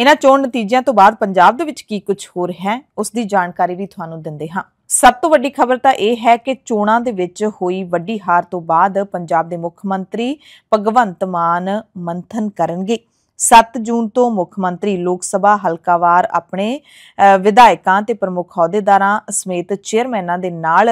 ਇਹਨਾਂ ਚੋਣ ਨਤੀਜਿਆਂ ਤੋਂ ਬਾਅਦ ਪੰਜਾਬ ਦੇ ਵਿੱਚ ਕੀ ਕੁਝ ਹੋ ਰਿਹਾ ਹੈ ਉਸ ਦੀ ਜਾਣਕਾਰੀ ਵੀ ਤੁਹਾਨੂੰ ਦਿੰਦੇ ਹਾਂ ਸਭ ਤੋਂ ਵੱਡੀ ਖਬਰ ਤਾਂ ਇਹ ਹੈ ਕਿ ਚੋਣਾਂ ਦੇ ਵਿੱਚ ਹੋਈ ਵੱਡੀ ਹਾਰ ਤੋਂ ਬਾਅਦ ਪੰਜਾਬ ਦੇ ਮੁੱਖ ਮੰਤਰੀ ਭਗਵੰਤ ਮਾਨ ਮੰਥਨ ਕਰਨਗੇ 7 ਜੂਨ ਤੋਂ ਮੁੱਖ ਮੰਤਰੀ ਲੋਕ ਸਭਾ ਹਲਕਾਵਾਰ ਆਪਣੇ ਵਿਧਾਇਕਾਂ ਤੇ ਪ੍ਰਮੁੱਖ ਅਹੁਦੇਦਾਰਾਂ ਸਮੇਤ ਚੇਅਰਮੈਨਾਂ ਦੇ ਨਾਲ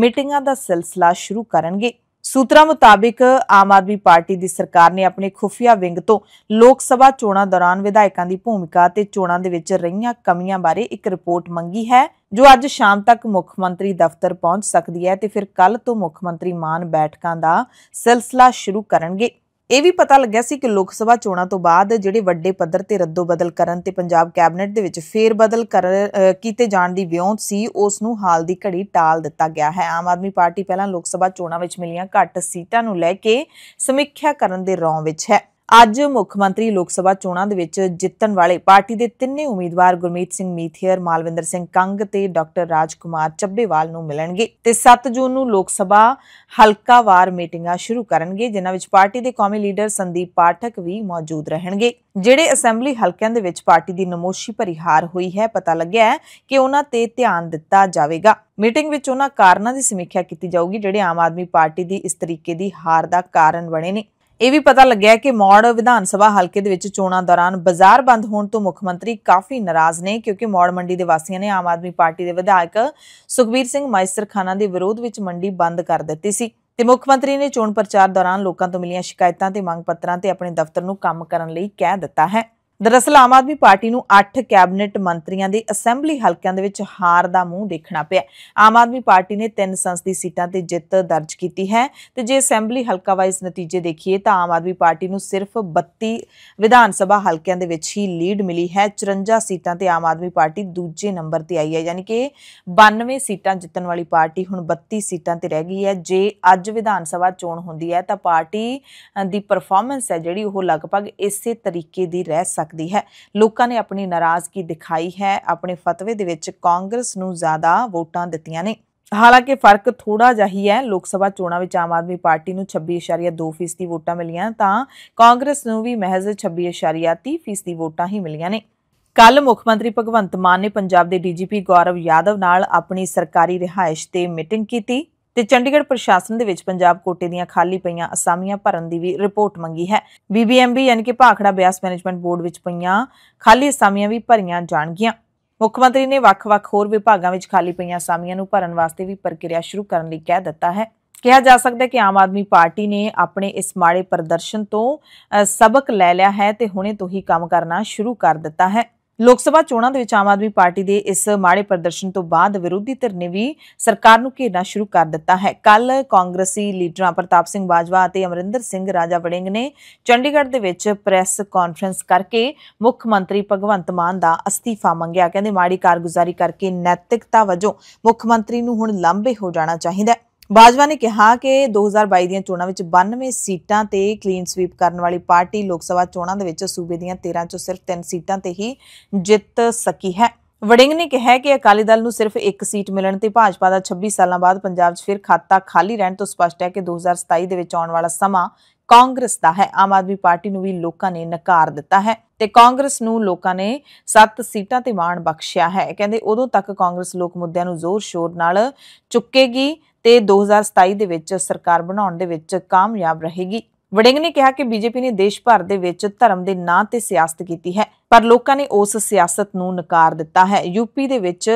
ਮੀਟਿੰਗਾਂ ਦਾ ਸਿਲਸਿਲਾ ਸ਼ੁਰੂ ਕਰਨਗੇ ਸੂਤਰਾਂ ਮੁਤਾਬਿਕ ਆਮ ਆਦਮੀ ਪਾਰਟੀ ਦੀ ਸਰਕਾਰ ਨੇ ਆਪਣੇ ਖੁਫੀਆ ਵਿੰਗ ਤੋਂ ਲੋਕ ਸਭਾ ਚੋਣਾਂ ਦੌਰਾਨ ਵਿਧਾਇਕਾਂ ਦੀ ਭੂਮਿਕਾ ਤੇ ਚੋਣਾਂ ਦੇ ਵਿੱਚ ਰਹੀਆਂ ਕਮੀਆਂ ਬਾਰੇ ਇੱਕ ਰਿਪੋਰਟ ਮੰਗੀ ਹੈ ਜੋ ਅੱਜ ਸ਼ਾਮ ਤੱਕ ਮੁੱਖ ਮੰਤਰੀ ਦਫ਼ਤਰ ਪਹੁੰਚ ਸਕਦੀ ਹੈ ਤੇ ਫਿਰ ਕੱਲ ਤੋਂ ਮੁੱਖ ਮੰਤਰੀ ਮਾਨ ਬੈਠਕਾਂ ਦਾ ਸਿਲਸਿਲਾ ਸ਼ੁਰੂ ਕਰਨਗੇ ਇਹ ਵੀ ਪਤਾ ਲੱਗਿਆ ਸੀ ਕਿ ਲੋਕ ਸਭਾ ਚੋਣਾਂ ਤੋਂ ਬਾਅਦ ਜਿਹੜੇ ਵੱਡੇ ਪੱਧਰ ਤੇ ਰੱਦੋ-ਬਦਲ ਕਰਨ ਤੇ ਪੰਜਾਬ ਕੈਬਨਿਟ ਦੇ ਵਿੱਚ ਫੇਰ-ਬਦਲ ਕੀਤੇ ਜਾਣ ਦੀ ਵਿਉਂਤ ਸੀ ਉਸ ਨੂੰ ਹਾਲ ਦੀ ਘੜੀ ਟਾਲ ਦਿੱਤਾ ਗਿਆ ਹੈ ਆਮ ਆਦਮੀ ਪਾਰਟੀ ਪਹਿਲਾਂ ਲੋਕ ਸਭਾ ਚੋਣਾਂ ਵਿੱਚ ਮਿਲੀਆਂ ਘੱਟ ਸੀਟਾਂ ਨੂੰ ਲੈ ਕੇ ਸਮੀਖਿਆ ਕਰਨ ਦੇ ਰੌਂ ਵਿੱਚ ਹੈ ਅੱਜ ਮੁੱਖ ਮੰਤਰੀ ਲੋਕ ਸਭਾ ਚੋਣਾਂ ਦੇ ਵਿੱਚ ਜਿੱਤਣ ਵਾਲੇ ਪਾਰਟੀ ਦੇ ਤਿੰਨੇ ਉਮੀਦਵਾਰ ਗੁਰਮੀਤ ਸਿੰਘ ਮੀਥੀਅਰ ਮਾਲਵਿੰਦਰ ਸਿੰਘ ਕੰਗ ਤੇ ਡਾਕਟਰ ਰਾਜਕੁਮਾਰ ਚੱਬੇਵਾਲ ਨੂੰ ਮਿਲਣਗੇ ਤੇ 7 ਜੂਨ ਨੂੰ ਲੋਕ ਸਭਾ ਹਲਕਾਵਾਰ ਮੀਟਿੰਗਾਂ ਸ਼ੁਰੂ ਕਰਨਗੇ ਜਿਨ੍ਹਾਂ ਵਿੱਚ ਪਾਰਟੀ ਦੇ ਕੌਮੀ ਲੀਡਰ ਸੰਦੀਪ ਪਾਠਕ ਵੀ ਮੌਜੂਦ ਰਹਿਣਗੇ ਜਿਹੜੇ ਅਸੈਂਬਲੀ ਹਲਕਿਆਂ ਦੇ ਵਿੱਚ ਪਾਰਟੀ ਦੀ ਨਮੋਸ਼ੀ ਭਰੀ ਹਾਰ ਹੋਈ ਹੈ ਪਤਾ ਲੱਗਿਆ ਹੈ ਕਿ ਉਹਨਾਂ ਤੇ ਧਿਆਨ ਦਿੱਤਾ ਜਾਵੇਗਾ ਮੀਟਿੰਗ ਵਿੱਚ ਉਹਨਾਂ ਕਾਰਨਾਂ ਦੀ ਸਮੀਖਿਆ ਕੀਤੀ ਜਾਊਗੀ ਜਿਹੜੇ ਆਮ ਆਦਮੀ ਪਾਰਟੀ ਦੀ ਇਸ ਤਰੀਕੇ ਦੀ ਹਾਰ ਦਾ ਕਾਰਨ ਬਣੇ ਨੇ ਇਹ ਵੀ ਪਤਾ ਲੱਗਿਆ ਕਿ ਮੌੜ ਵਿਧਾਨ ਸਭਾ ਹਲਕੇ ਦੇ ਵਿੱਚ ਚੋਣਾਂ ਦੌਰਾਨ ਬਾਜ਼ਾਰ ਬੰਦ ਹੋਣ ਤੋਂ ਮੁੱਖ ਮੰਤਰੀ ਕਾਫੀ ਨਾਰਾਜ਼ ਨੇ ਕਿਉਂਕਿ ਮੌੜ ਮੰਡੀ ਦੇ ਵਾਸੀਆਂ ਨੇ ਆਮ ਆਦਮੀ ਪਾਰਟੀ ਦੇ ਵਿਧਾਇਕ ਸੁਖਬੀਰ ਸਿੰਘ ਮਾਈਸਰ ਖਾਨਾ ਦੇ ਵਿਰੋਧ ਵਿੱਚ ਮੰਡੀ ਬੰਦ ਕਰ ਦਿੱਤੀ ਸੀ ਤੇ ਮੁੱਖ ਮੰਤਰੀ ਨੇ ਚੋਣ ਪ੍ਰਚਾਰ ਦੌਰਾਨ ਲੋਕਾਂ ਤੋਂ ਮਿਲੀਆਂ ਸ਼ਿਕਾਇਤਾਂ ਤੇ ਮੰਗ ਪੱਤਰਾਂ ਤੇ ਆਪਣੇ ਦਫ਼ਤਰ ਨੂੰ ਕੰਮ ਕਰਨ ਲਈ ਕਹਿ ਦਿੱਤਾ ਹੈ ਦਰਅਸਲ ਆਮ ਆਦਮੀ ਪਾਰਟੀ ਨੂੰ 8 ਕੈਬਨਿਟ ਮੰਤਰੀਆਂ ਦੇ ਅਸੈਂਬਲੀ ਹਲਕਿਆਂ ਦੇ ਵਿੱਚ ਹਾਰ ਦਾ ਮੂੰਹ ਦੇਖਣਾ ਪਿਆ ਆਮ ਆਦਮੀ ਪਾਰਟੀ ਨੇ ਤਿੰਨ ਸੰਸਦੀ ਸੀਟਾਂ ਤੇ ਜਿੱਤ ਦਰਜ ਕੀਤੀ ਹੈ ਤੇ ਜੇ ਅਸੈਂਬਲੀ ਹਲਕਾ ਵਾਈਜ਼ ਨਤੀਜੇ ਦੇਖੀਏ ਤਾਂ ਆਮ ਆਦਮੀ ਪਾਰਟੀ ਨੂੰ ਸਿਰਫ 32 ਵਿਧਾਨ ਸਭਾ ਹਲਕਿਆਂ ਦੇ ਵਿੱਚ ਹੀ ਲੀਡ ਮਿਲੀ ਹੈ 54 ਸੀਟਾਂ ਤੇ ਆਮ ਆਦਮੀ ਪਾਰਟੀ ਦੂਜੇ ਨੰਬਰ ਤੇ ਆਈ ਹੈ ਯਾਨੀ ਕਿ 92 ਸੀਟਾਂ ਜਿੱਤਣ ਵਾਲੀ ਪਾਰਟੀ ਹੁਣ 32 ਸੀਟਾਂ ਤੇ ਰਹਿ ਗਈ ਹੈ ਜੇ ਅੱਜ ਵਿਧਾਨ ਸਭਾ ਚੋਣ ਹੁੰਦੀ ਹੈ ਤਾਂ ਪਾਰਟੀ ਦੀ ਪਰਫਾਰਮੈਂਸ ਹੈ ਜਿਹੜੀ ਉਹ ਲਗਭਗ ਇਸੇ ਤਰੀਕੇ ਦੀ ਰਹਿ ਸਕਦੀ ਸਕਦੀ ਹੈ ਲੋਕਾਂ ਨੇ ਆਪਣੀ ਨਾਰਾਜ਼ਗੀ ਦਿਖਾਈ ਹੈ ਆਪਣੇ ਫਤਵੇ ਦੇ ਵਿੱਚ ਕਾਂਗਰਸ ਨੂੰ ਜ਼ਿਆਦਾ ਵੋਟਾਂ ਦਿੱਤੀਆਂ ਨੇ ਹਾਲਾਂਕਿ ਫਰਕ ਥੋੜਾ ਜਿਹਾ ਹੀ ਹੈ ਲੋਕ ਸਭਾ ਚੋਣਾਂ ਵਿੱਚ ਆਮ ਆਦਮੀ ਪਾਰਟੀ ਨੂੰ 26.2% ਦੀ ਵੋਟਾਂ ਮਿਲੀਆਂ ਤਾਂ ਕਾਂਗਰਸ ਨੂੰ ਵੀ ਮਹਿਜ਼ 26.3% ਦੀ ਵੋਟਾਂ ਹੀ ਮਿਲੀਆਂ ਨੇ ਕੱਲ ਮੁੱਖ ਮੰਤਰੀ ਭਗਵੰਤ ਮਾਨ ਨੇ ਪੰਜਾਬ ਦੇ ਡੀਜੀਪੀ ਗੌਰਵ ਯਾਦਵ ਨਾਲ ਆਪਣੀ ਸਰਕਾਰੀ ਰਿਹਾਇਸ਼ ਤੇ ਮੀਟਿੰਗ ਕੀਤੀ ਤੇ ਚੰਡੀਗੜ੍ਹ ਪ੍ਰਸ਼ਾਸਨ ਦੇ ਵਿੱਚ ਪੰਜਾਬ ਕੋਟੇ ਦੀਆਂ ਖਾਲੀ ਪਈਆਂ ਅਸਾਮੀਆਂ ਭਰਨ ਦੀ ਵੀ ਰਿਪੋਰਟ ਮੰਗੀ ਹੈ ਬੀਬੀਐਮਬੀ ਯਾਨੀ ਕਿ ਭਾਖੜਾ ਬਿਆਸ ਮੈਨੇਜਮੈਂਟ ਬੋਰਡ ਵਿੱਚ ਪਈਆਂ ਖਾਲੀ ਅਸਾਮੀਆਂ ਵੀ ਭਰੀਆਂ ਜਾਣਗੀਆਂ ਮੁੱਖ ਮੰਤਰੀ ਨੇ ਵੱਖ-ਵੱਖ ਹੋਰ ਵਿਭਾਗਾਂ ਵਿੱਚ ਖਾਲੀ ਪਈਆਂ ਅਸਾਮੀਆਂ ਨੂੰ ਭਰਨ ਵਾਸਤੇ ਵੀ ਪ੍ਰਕਿਰਿਆ ਸ਼ੁਰੂ ਕਰਨ ਲਈ ਕਹਿ ਦਿੱਤਾ ਹੈ ਕਿਹਾ ਜਾ ਸਕਦਾ ਹੈ ਕਿ ਆਮ ਆਦਮੀ ਪਾਰਟੀ ਨੇ ਆਪਣੇ ਇਸ ਮਾੜੇ ਪ੍ਰਦਰਸ਼ਨ ਤੋਂ ਸਬਕ ਲੈ ਲਿਆ ਹੈ ਤੇ ਹੁਣੇ ਤੋਂ ਹੀ ਕੰਮ ਕਰਨਾ ਸ਼ੁਰੂ ਕਰ ਦਿੱਤਾ ਹੈ ਲੋਕ ਸਭਾ ਚੋਣਾਂ ਦੇ ਵਿੱਚ ਆਮ ਆਦਮੀ ਪਾਰਟੀ ਦੇ ਇਸ ਮਾੜੇ ਪ੍ਰਦਰਸ਼ਨ ਤੋਂ ਬਾਅਦ ਵਿਰੋਧੀ ਧਿਰ ਨੇ ਵੀ ਸਰਕਾਰ ਨੂੰ ਘੇਰਨਾ ਸ਼ੁਰੂ ਕਰ ਦਿੱਤਾ ਹੈ ਕੱਲ ਕਾਂਗਰਸੀ ਲੀਡਰਾਂ ਪ੍ਰਤਾਪ ਸਿੰਘ ਬਾਜਵਾ ਅਤੇ ਅਮਰਿੰਦਰ ਸਿੰਘ ਰਾਜਾ ਵੜਿੰਗ ਨੇ ਚੰਡੀਗੜ੍ਹ ਦੇ ਵਿੱਚ ਪ੍ਰੈਸ ਕਾਨਫਰੰਸ ਕਰਕੇ ਮੁੱਖ ਮੰਤਰੀ ਭਗਵੰਤ ਮਾਨ ਦਾ ਅਸਤੀਫਾ ਮੰਗਿਆ ਕਹਿੰਦੇ ਮਾੜੀ ਕਾਰਗੁਜ਼ਾਰੀ ਕਰਕੇ ਨੈਤਿਕਤਾ ਵਜੋਂ ਮੁੱਖ ਮੰਤਰੀ ਨੂੰ ਹੁਣ ਲੰਬੇ ਹੋ ਜਾਣਾ ਚਾਹੀਦਾ ਹੈ ਬਾਜਵਾ ਨੇ ਕਿਹਾ ਕਿ 2022 ਦੀਆਂ ਚੋਣਾਂ ਵਿੱਚ 92 ਸੀਟਾਂ ਤੇ ਕਲੀਨ ਸਵੀਪ ਕਰਨ ਵਾਲੀ ਪਾਰਟੀ ਲੋਕ ਸਭਾ ਚੋਣਾਂ ਦੇ ਵਿੱਚ ਸੂਬੇ ਦੀਆਂ 13 ਚੋਂ ਸਿਰਫ 3 ਸੀਟਾਂ ਤੇ ਹੀ ਜਿੱਤ ਸਕੀ ਹੈ ਵੜਿੰਗ ਨੇ ਕਿਹਾ ਕਿ ਅਕਾਲੀ ਦਲ ਨੂੰ ਸਿਰਫ ਇੱਕ ਸੀਟ ਮਿਲਣ ਤੇ ਭਾਜਪਾ ਦਾ 26 ਸਾਲਾਂ ਬਾਅਦ ਪੰਜਾਬ 'ਚ ਫਿਰ ਖਾਤਾ ਖਾਲੀ ਰਹਿਣ ਤੋਂ ਸਪਸ਼ਟ ਹੈ ਕਿ 2027 ਦੇ ਵਿੱਚ ਆਉਣ ਵਾਲਾ ਸਮਾਂ ਕਾਂਗਰਸ ਦਾ ਹੈ ਆਮ ਆਦਮੀ ਪਾਰਟੀ ਨੂੰ ਵੀ ਲੋਕਾਂ ਨੇ ਨਕਾਰ ਦਿੱਤਾ ਹੈ ਤੇ ਕਾਂਗਰਸ ਨੂੰ ਲੋਕਾਂ ਨੇ 7 ਸੀਟਾਂ ਤੇ ਮਾਣ ਬਖਸ਼ਿਆ ਹੈ ਕਹਿੰਦੇ ਉਦੋਂ ਤੱਕ ਕਾਂਗਰਸ ਲੋਕ ਮੁੱਦਿਆਂ ਨੂੰ ਜ਼ੋਰ ਸ਼ੋਰ ਨਾਲ ਚੁੱਕੇਗੀ ਤੇ 2027 ਦੇ ਵਿੱਚ ਸਰਕਾਰ ਬਣਾਉਣ ਦੇ ਵਿੱਚ ਕਾਮਯਾਬ ਰਹੇਗੀ ਵੜਿੰਗ ਨੇ ਕਿਹਾ ਕਿ ਬੀਜੇਪੀ ਨੇ ਦੇਸ਼ ਭਰ ਦੇ ਵਿੱਚ ਧਰਮ ਦੇ ਨਾਂ ਤੇ ਸਿਆਸਤ ਕੀਤੀ ਹੈ ਪਰ ਲੋਕਾਂ ਨੇ ਉਸ ਸਿਆਸਤ ਨੂੰ ਨਕਾਰ ਦਿੱਤਾ ਹੈ ਯੂਪੀ ਦੇ ਵਿੱਚ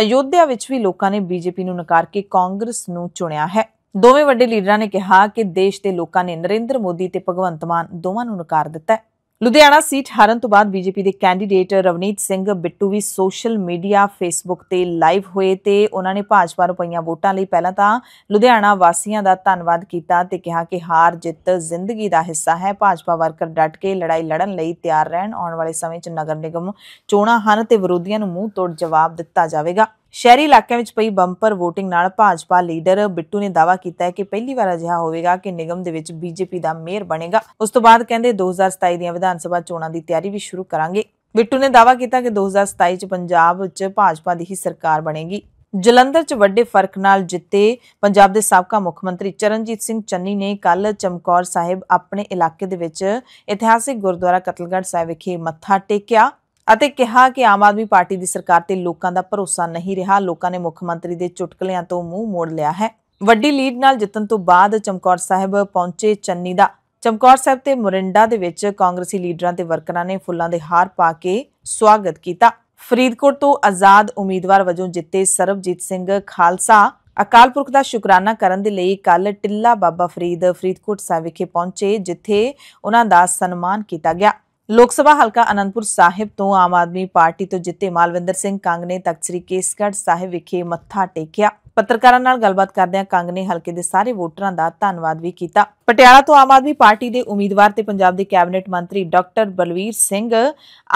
ਅਯੋਧਿਆ ਵਿੱਚ ਵੀ ਲੋਕਾਂ ਨੇ ਬੀਜੇਪੀ ਨੂੰ ਨਕਾਰ ਕੇ ਕਾਂਗਰਸ ਨੂੰ ਚੁਣਿਆ ਹੈ ਦੋਵੇਂ ਵੱਡੇ ਲੀਡਰਾਂ ਨੇ ਕਿਹਾ ਕਿ ਦੇਸ਼ ਦੇ ਲੋਕਾਂ ਨੇ ਨਰਿੰਦਰ ਮੋਦੀ ਤੇ ਭਗਵੰਤ ਮਾਨ ਦੋਵਾਂ ਨੂੰ ਨਕਾਰ ਦਿੱਤਾ ਹੈ ਲੁਧਿਆਣਾ ਸੀਟ ਹਾਰਨ ਤੋਂ ਬਾਅਦ ਬੀਜੇਪੀ ਦੇ ਕੈਂਡੀਡੇਟ ਰਵਨੀਤ ਸਿੰਘ ਬਿੱਟੂ ਵੀ ਸੋਸ਼ਲ ਮੀਡੀਆ ਫੇਸਬੁੱਕ ਤੇ ਲਾਈਵ ਹੋਏ ਤੇ ਉਹਨਾਂ ਨੇ ਭਾਜਪਾ ਨੂੰ ਪਈਆਂ ਵੋਟਾਂ ਲਈ ਪਹਿਲਾਂ ਤਾਂ ਲੁਧਿਆਣਾ ਵਾਸੀਆਂ ਦਾ ਧੰਨਵਾਦ ਕੀਤਾ ਤੇ ਕਿਹਾ ਕਿ ਹਾਰ ਜਿੱਤ ਜ਼ਿੰਦਗੀ ਦਾ ਹਿੱਸਾ ਹੈ ਭਾਜਪਾ ਵਰਕਰ ਡਟ ਕੇ ਲੜਾਈ ਲੜਨ ਲਈ ਤਿਆਰ ਰਹਿਣ ਆਉਣ ਵਾਲੇ ਸਮੇਂ 'ਚ ਨਗਰ ਨਿਗਮ ਚੋਣਾਂ ਹਨ ਤੇ ਵਿਰੋਧੀਆਂ ਨੂੰ ਮੂੰਹ ਤੋੜ ਜਵਾਬ ਦਿੱਤਾ ਜਾਵੇਗਾ ਸ਼ਹਿਰੀ ਇਲਾਕਿਆਂ ਵਿੱਚ ਪਈ ਬੰਪਰ VOTING ਨਾਲ ਭਾਜਪਾ ਲੀਡਰ ਬਿੱਟੂ ਨੇ ਦਾਵਾ ਕੀਤਾ ਹੈ ਕਿ ਪਹਿਲੀ ਵਾਰ ਅਜਿਹਾ ਹੋਵੇਗਾ ਕਿ ਨਿਗਮ ਦੇ ਵਿੱਚ ਬੀਜੇਪੀ ਦਾ ਮੇਅਰ ਬਣੇਗਾ ਉਸ ਤੋਂ ਬਾਅਦ ਕਹਿੰਦੇ 2027 ਦੀਆਂ ਵਿਧਾਨ ਸਭਾ ਚੋਣਾਂ ਦੀ ਤਿਆਰੀ ਵੀ ਸ਼ੁਰੂ ਕਰਾਂਗੇ ਬਿੱਟੂ ਨੇ ਦਾਵਾ ਕੀਤਾ ਕਿ 2027 ਚ ਪੰਜਾਬ ਵਿੱਚ ਭਾਜਪਾ ਦੀ ਹੀ ਸਰਕਾਰ ਬਣੇਗੀ ਜਲੰਧਰ 'ਚ ਵੱਡੇ ਫਰਕ ਨਾਲ ਜਿੱਤੇ ਪੰਜਾਬ ਦੇ ਸਾਬਕਾ ਮੁੱਖ ਮੰਤਰੀ ਚਰਨਜੀਤ ਸਿੰਘ ਚੰਨੀ ਨੇ ਕੱਲ ਚਮਕੌਰ ਸਾਹਿਬ ਆਪਣੇ ਇਲਾਕੇ ਦੇ ਵਿੱਚ ਇਤਿਹਾਸਿਕ ਗੁਰਦੁਆਰਾ ਕਤਲਗੜ੍ਹ ਸਾਹਿਬ ਵਿਖੇ ਮੱਥਾ ਟੇਕਿਆ ਅਤੇ ਕਿਹਾ ਕਿ ਆਮ ਆਦਮੀ ਪਾਰਟੀ ਦੀ ਸਰਕਾਰ ਤੇ ਲੋਕਾਂ ਦਾ ਭਰੋਸਾ ਨਹੀਂ ਰਿਹਾ ਲੋਕਾਂ ਨੇ ਮੁੱਖ ਮੰਤਰੀ ਦੇ ਚੁਟਕਲਿਆਂ ਤੋਂ ਮੂੰਹ ਮੋੜ ਲਿਆ ਹੈ ਵੱਡੀ ਲੀਡ ਨਾਲ ਜਿੱਤਣ ਤੋਂ ਬਾਅਦ ਚਮਕੌਰ ਸਾਹਿਬ ਪਹੁੰਚੇ ਚੰਨੀ ਦਾ ਚਮਕੌਰ ਸਾਹਿਬ ਤੇ ਮੋਰਿੰਡਾ ਦੇ ਵਿੱਚ ਕਾਂਗਰਸੀ ਲੀਡਰਾਂ ਤੇ ਵਰਕਰਾਂ ਨੇ ਫੁੱਲਾਂ ਦੇ ਹਾਰ ਪਾ ਕੇ ਸਵਾਗਤ ਕੀਤਾ ਫਰੀਦਕੋਟ ਤੋਂ ਆਜ਼ਾਦ ਉਮੀਦਵਾਰ ਵਜੋਂ ਜਿੱਤੇ ਸਰਬਜੀਤ ਸਿੰਘ ਖਾਲਸਾ ਅਕਾਲ ਪੁਰਖ ਦਾ ਸ਼ੁਕਰਾਨਾ ਕਰਨ ਦੇ ਲਈ ਕੱਲ ਟਿੱਲਾ ਬਾਬਾ ਫਰੀਦ ਫਰੀਦਕੋਟ ਸਾਹਿਬ ਵਿਖੇ ਪਹੁੰਚੇ ਜਿੱਥੇ ਉਹਨਾਂ ਦਾ ਸਨਮਾਨ ਕੀਤਾ ਗਿਆ ਲੋਕ ਸਭਾ ਹਲਕਾ ਅਨੰਦਪੁਰ ਸਾਹਿਬ ਤੋਂ ਆਮ ਆਦਮੀ ਪਾਰਟੀ ਤੋਂ ਜਿੱਤੇ ਮਾਲਵਿੰਦਰ ਸਿੰਘ ਕੰਗ ਨੇ ਤਖਤ ਸ੍ਰੀ ਕੇਸਗੜ੍ਹ ਸਾਹਿਬ ਵਿਖੇ ਮੱਥਾ ਟੇਕਿਆ ਪੱਤਰਕਾਰਾਂ ਨਾਲ ਗੱਲਬਾਤ ਕਰਦਿਆਂ ਕੰਗ ਨੇ ਹਲਕੇ ਦੇ ਸਾਰੇ ਵੋਟਰਾਂ ਦਾ ਧੰਨਵਾਦ ਵੀ ਕੀਤਾ ਪਟਿਆਲਾ ਤੋਂ ਆਮ ਆਦਮੀ ਪਾਰਟੀ ਦੇ ਉਮੀਦਵਾਰ ਤੇ ਪੰਜਾਬ ਦੇ ਕੈਬਨਿਟ ਮੰਤਰੀ ਡਾਕਟਰ ਬਲਵੀਰ ਸਿੰਘ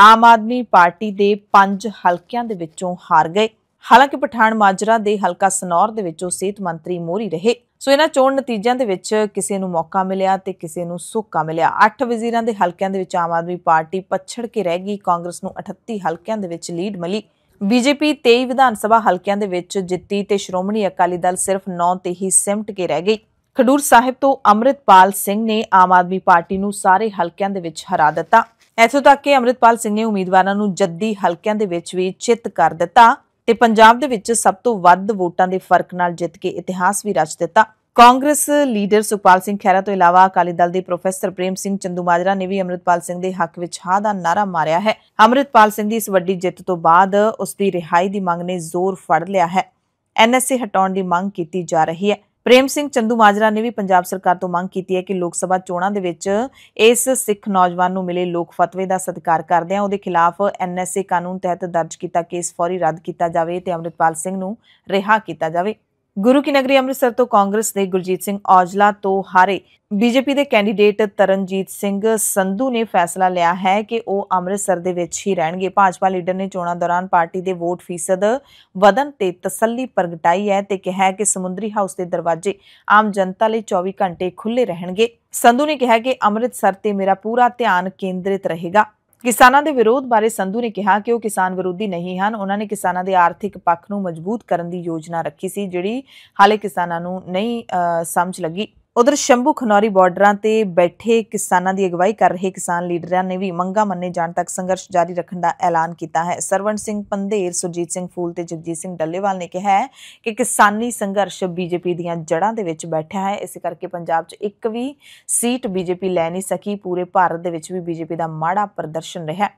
ਆਮ ਆਦਮੀ ਪਾਰਟੀ ਦੇ 5 ਹਲਕਿਆਂ ਦੇ ਵਿੱਚੋਂ ਹਾਰ ਗਏ ਹਾਲਾਂਕਿ ਪਠਾਨ ਮਾਜਰਾ ਦੇ ਹਲਕਾ ਸਨੌਰ ਦੇ ਵਿੱਚੋਂ ਸਿਹਤ ਮੰਤਰੀ ਮੋਰੀ ਰਹੇ ਸੋ ਇਹਨਾਂ ਚੋਣ ਨਤੀਜਿਆਂ ਦੇ ਵਿੱਚ ਕਿਸੇ ਨੂੰ ਮੌਕਾ ਮਿਲਿਆ ਤੇ ਕਿਸੇ ਨੂੰ ਸੁੱਕਾ ਮਿਲਿਆ 8 ਵਜ਼ੀਰਾਂ ਦੇ ਹਲਕਿਆਂ ਦੇ ਵਿੱਚ ਆਮ ਆਦਮੀ ਪਾਰਟੀ ਪਛੜ ਕੇ ਰਹਿ ਗਈ ਕਾਂਗਰਸ ਨੂੰ 38 ਹਲਕਿਆਂ ਦੇ ਵਿੱਚ ਲੀਡ ਮਿਲੀ ਬੀਜੇਪੀ 23 ਵਿਧਾਨ ਸਭਾ ਹਲਕਿਆਂ ਦੇ ਵਿੱਚ ਜਿੱਤੀ ਤੇ ਸ਼੍ਰੋਮਣੀ ਅਕਾਲੀ ਦਲ ਸਿਰਫ 9 ਤੇ ਹੀ ਸਿਮਟ ਕੇ ਰਹਿ ਗਈ ਖਡੂਰ ਸਾਹਿਬ ਤੋਂ ਅਮਰਿਤਪਾਲ ਸਿੰਘ ਨੇ ਆਮ ਆਦਮੀ ਪਾਰਟੀ ਨੂੰ ਸਾਰੇ ਹਲਕਿਆਂ ਦੇ ਵਿੱਚ ਹਰਾ ਦਿੱਤਾ ਐਸੋ ਤੱਕ ਕਿ ਅਮਰਿਤਪਾਲ ਸਿੰਘ ਨੇ ਉਮੀਦਵਾਰਾਂ ਨੂੰ ਜੱਦੀ ਹਲਕਿਆਂ ਦੇ ਵਿੱਚ ਵੀ ਚਿੱਤ ਕਰ ਦਿੱਤਾ ਤੇ ਪੰਜਾਬ ਦੇ ਵਿੱਚ ਸਭ ਤੋਂ ਵੱਧ ਵੋਟਾਂ ਦੇ ਫਰਕ ਨਾਲ ਜਿੱਤ ਕੇ ਇਤਿਹਾਸ ਵੀ ਰਚ ਦਿੱਤਾ ਕਾਂਗਰਸ ਲੀਡਰ ਸੁਪਾਲ ਸਿੰਘ ਖੈਰਾ ਤੋਂ ਇਲਾਵਾ ਅਕਾਲੀ ਦਲ ਦੇ ਪ੍ਰੋਫੈਸਰ ਪ੍ਰੇਮ ਸਿੰਘ ਚੰਦੂਮਾਜਰਾ ਨੇ ਵੀ ਅਮਰਿਤਪਾਲ ਸਿੰਘ ਦੇ ਹੱਕ ਵਿੱਚ ਹਾਂ ਦਾ ਨਾਰਾ ਮਾਰਿਆ ਹੈ ਅਮਰਿਤਪਾਲ ਸਿੰਘ ਦੀ ਇਸ ਵੱਡੀ ਜਿੱਤ ਤੋਂ ਬਾਅਦ ਉਸ ਦੀ ਰਿਹਾਈ ਦੀ ਮੰਗ ਨੇ ਜ਼ੋਰ ਫੜ ਲਿਆ ਹੈ ਐਨਐਸਏ ਹਟਾਉਣ ਦੀ ਮੰਗ ਕੀਤੀ ਜਾ ਰਹੀ ਹੈ ਪ੍ਰੇਮ ਸਿੰਘ ਚੰਦੂ ਮਾਜਰਾ ਨੇ ਵੀ ਪੰਜਾਬ ਸਰਕਾਰ ਤੋਂ ਮੰਗ ਕੀਤੀ ਹੈ ਕਿ ਲੋਕ ਸਭਾ ਚੋਣਾਂ ਦੇ ਵਿੱਚ ਇਸ ਸਿੱਖ ਨੌਜਵਾਨ ਨੂੰ ਮਿਲੇ ਲੋਕ ਫਤਵੇ ਦਾ ਸਤਿਕਾਰ ਕਰਦਿਆਂ ਉਹਦੇ ਖਿਲਾਫ ਐਨਐਸਏ ਕਾਨੂੰਨ ਤਹਿਤ ਦਰਜ ਕੀਤਾ ਕੇਸ ਫੌਰੀ ਰੱਦ ਕੀਤਾ ਜਾਵੇ ਤੇ ਅਮਰਿਤਪਾਲ ਸਿੰਘ ਨੂੰ ਰਿਹਾ ਕੀਤਾ ਜਾਵੇ ਗੁਰੂ ਕੀ ਨਗਰੀ ਅੰਮ੍ਰਿਤਸਰ ਤੋਂ ਕਾਂਗਰਸ ਦੇ ਗੁਰਜੀਤ ਸਿੰਘ ਔਜਲਾ ਤੋਂ ਹਾਰੇ ਬੀਜੇਪੀ ਦੇ ਕੈਂਡੀਡੇਟ ਤਰਨਜੀਤ ਸਿੰਘ ਸੰਧੂ ਨੇ ਫੈਸਲਾ ਲਿਆ ਹੈ ਕਿ ਉਹ ਅੰਮ੍ਰਿਤਸਰ ਦੇ ਵਿੱਚ ਹੀ ਰਹਿਣਗੇ ਭਾਜਪਾ ਲੀਡਰ ਨੇ ਚੋਣਾਂ ਦੌਰਾਨ ਪਾਰਟੀ ਦੇ ਵੋਟ ਫੀਸਦ ਵਧਨ ਤੇ ਤਸੱਲੀ ਪ੍ਰਗਟਾਈ ਹੈ ਤੇ ਕਿਹਾ ਕਿ ਸਮੁੰਦਰੀ ਹਾਊਸ ਦੇ ਦਰਵਾਜ਼ੇ ਆਮ ਜਨਤਾ ਲਈ 24 ਘੰਟੇ ਖੁੱਲੇ ਰਹਿਣਗੇ ਸੰਧੂ ਨੇ ਕਿਹਾ ਕਿ ਅੰਮ੍ਰਿਤਸਰ ਤੇ ਮੇਰਾ ਪੂਰਾ ਧਿਆਨ ਕੇਂਦਰਿਤ ਰਹੇਗਾ ਕਿਸਾਨਾਂ ਦੇ ਵਿਰੋਧ ਬਾਰੇ ਸੰਧੂ ਨੇ ਕਿਹਾ ਕਿ ਉਹ ਕਿਸਾਨ ਵਿਰੋਧੀ ਨਹੀਂ ਹਨ ਉਹਨਾਂ ਨੇ ਕਿਸਾਨਾਂ ਦੇ ਆਰਥਿਕ ਪੱਖ ਨੂੰ ਮਜ਼ਬੂਤ ਕਰਨ ਦੀ ਯੋਜਨਾ ਰੱਖੀ ਸੀ ਜਿਹੜੀ ਹਾਲੇ ਕਿਸਾਨਾਂ ਨੂੰ ਨਹੀਂ ਸਮਝ ਲੱਗੀ ਉਧਰ ਸ਼ੰਭੂ ਖਨੌਰੀ ਬਾਰਡਰਾਂ ਤੇ ਬੈਠੇ ਕਿਸਾਨਾਂ ਦੀ ਅਗਵਾਈ ਕਰ ਰਹੇ ਕਿਸਾਨ ਲੀਡਰਾਂ ਨੇ ਵੀ ਮੰਗਾ ਮੰਨੇ ਜਾਣ ਤੱਕ ਸੰਘਰਸ਼ ਜਾਰੀ ਰੱਖਣ ਦਾ ਐਲਾਨ ਕੀਤਾ ਹੈ ਸਰਵਣ ਸਿੰਘ ਪੰਦੇਰ ਸੁਰਜੀਤ ਸਿੰਘ ਫੂਲ ਤੇ ਜਗਜੀਤ ਸਿੰਘ ਡੱਲੇਵਾਲ ਨੇ ਕਿਹਾ ਹੈ ਕਿ ਕਿਸਾਨੀ ਸੰਘਰਸ਼ ਬੀਜੇਪੀ ਦੀਆਂ ਜੜਾਂ ਦੇ ਵਿੱਚ ਬੈਠਾ ਹੈ ਇਸੇ ਕਰਕੇ ਪੰਜਾਬ 'ਚ ਇੱਕ ਵੀ ਸੀਟ ਬੀਜੇਪੀ ਲੈ ਨਹੀਂ ਸਕੀ ਪੂਰੇ ਭਾਰਤ ਦੇ ਵਿੱਚ ਵੀ ਬੀਜੇਪੀ ਦਾ ਮਾੜਾ ਪ੍ਰਦਰਸ਼ਨ ਰਿਹਾ